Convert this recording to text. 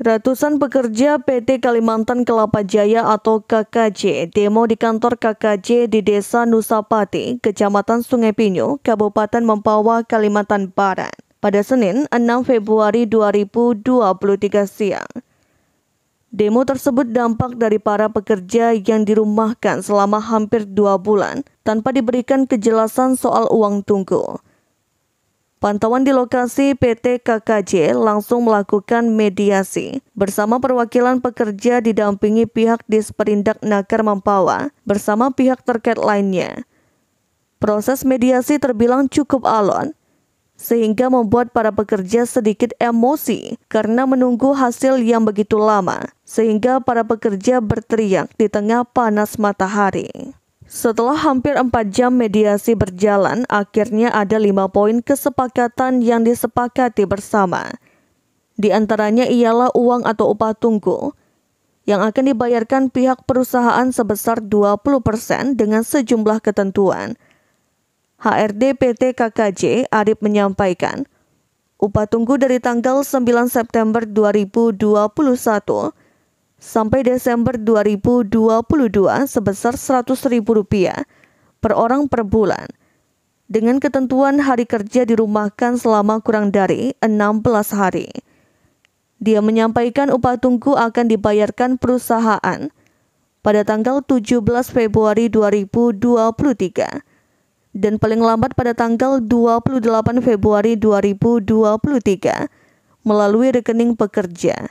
Ratusan pekerja PT Kalimantan Kelapa Jaya atau KKJ demo di kantor KKJ di Desa Nusapati, Kecamatan Sungai Pinyu, Kabupaten Mempawah, Kalimantan Barat pada Senin 6 Februari 2023 siang. Demo tersebut dampak dari para pekerja yang dirumahkan selama hampir dua bulan tanpa diberikan kejelasan soal uang tunggu. Pantauan di lokasi PT KKJ langsung melakukan mediasi bersama perwakilan pekerja didampingi pihak Disperindak Naker Mampawa bersama pihak terkait lainnya. Proses mediasi terbilang cukup alon sehingga membuat para pekerja sedikit emosi karena menunggu hasil yang begitu lama sehingga para pekerja berteriak di tengah panas matahari. Setelah hampir 4 jam mediasi berjalan, akhirnya ada lima poin kesepakatan yang disepakati bersama. Di antaranya ialah uang atau upah tunggu yang akan dibayarkan pihak perusahaan sebesar 20% dengan sejumlah ketentuan. HRD PT KKJ Arif menyampaikan, upah tunggu dari tanggal 9 September 2021 sampai Desember 2022 sebesar Rp100.000 per orang per bulan. Dengan ketentuan hari kerja dirumahkan selama kurang dari 16 hari. Dia menyampaikan upah tunggu akan dibayarkan perusahaan pada tanggal 17 Februari 2023 dan paling lambat pada tanggal 28 Februari 2023 melalui rekening pekerja.